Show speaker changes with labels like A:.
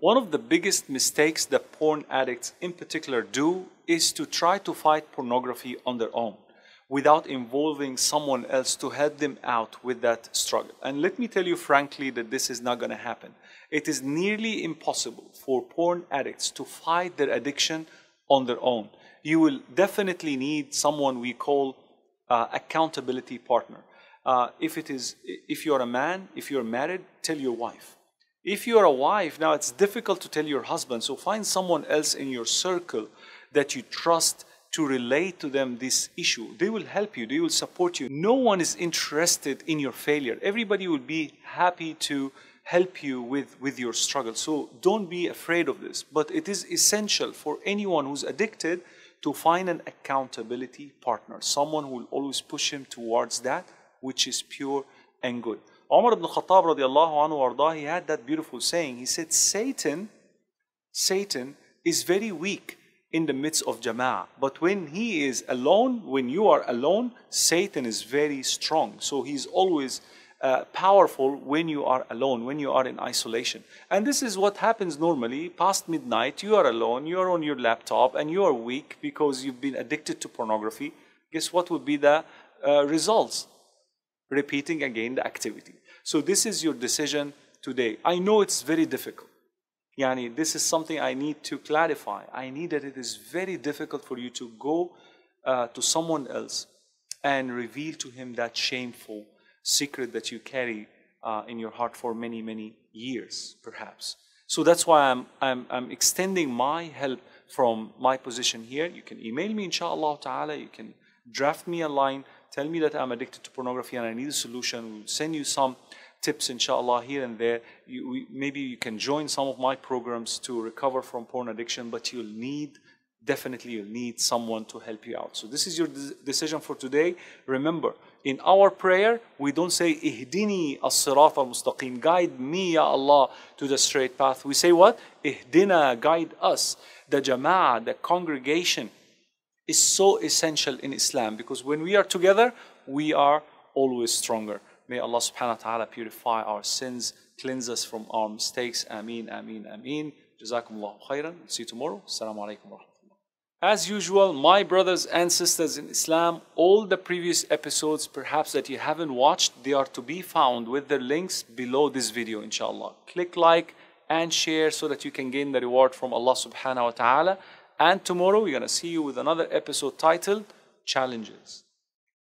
A: One of the biggest mistakes that porn addicts in particular do is to try to fight pornography on their own without involving someone else to help them out with that struggle. And let me tell you frankly that this is not going to happen. It is nearly impossible for porn addicts to fight their addiction on their own. You will definitely need someone we call uh, accountability partner. Uh, if it is, if you're a man, if you're married, tell your wife. If you're a wife, now it's difficult to tell your husband, so find someone else in your circle that you trust to relate to them this issue. They will help you, they will support you. No one is interested in your failure. Everybody will be happy to help you with, with your struggle. So don't be afraid of this. But it is essential for anyone who's addicted to find an accountability partner, someone who will always push him towards that which is pure and good. Umar ibn Khattab radiallahu anhu wardah, he had that beautiful saying. He said, Satan, Satan is very weak in the midst of jama'ah. But when he is alone, when you are alone, Satan is very strong. So he's always uh, powerful when you are alone, when you are in isolation. And this is what happens normally past midnight, you are alone, you are on your laptop, and you are weak because you've been addicted to pornography. Guess what would be the uh, results? repeating again the activity. So this is your decision today. I know it's very difficult. Yani, this is something I need to clarify. I need that it is very difficult for you to go uh, to someone else and reveal to him that shameful secret that you carry uh, in your heart for many, many years, perhaps. So that's why I'm, I'm, I'm extending my help from my position here. You can email me, inshallah ta'ala. You can draft me a line, tell me that I'm addicted to pornography and I need a solution. We'll send you some tips, inshallah, here and there. You, we, maybe you can join some of my programs to recover from porn addiction, but you'll need, definitely, you'll need someone to help you out. So, this is your de decision for today. Remember, in our prayer, we don't say, Ihdini as sirat al mustaqim, guide me, Ya Allah, to the straight path. We say what? Ihdina, guide us. The jama'ah, the congregation, is so essential in Islam because when we are together, we are always stronger. May Allah subhanahu wa ta'ala purify our sins, cleanse us from our mistakes. Ameen, ameen, ameen. Jazakumullah khairan. See you tomorrow. Assalamu alaikum as usual, my brothers and sisters in Islam, all the previous episodes perhaps that you haven't watched, they are to be found with the links below this video, inshallah. Click like and share so that you can gain the reward from Allah subhanahu wa ta'ala. And tomorrow we're going to see you with another episode titled Challenges.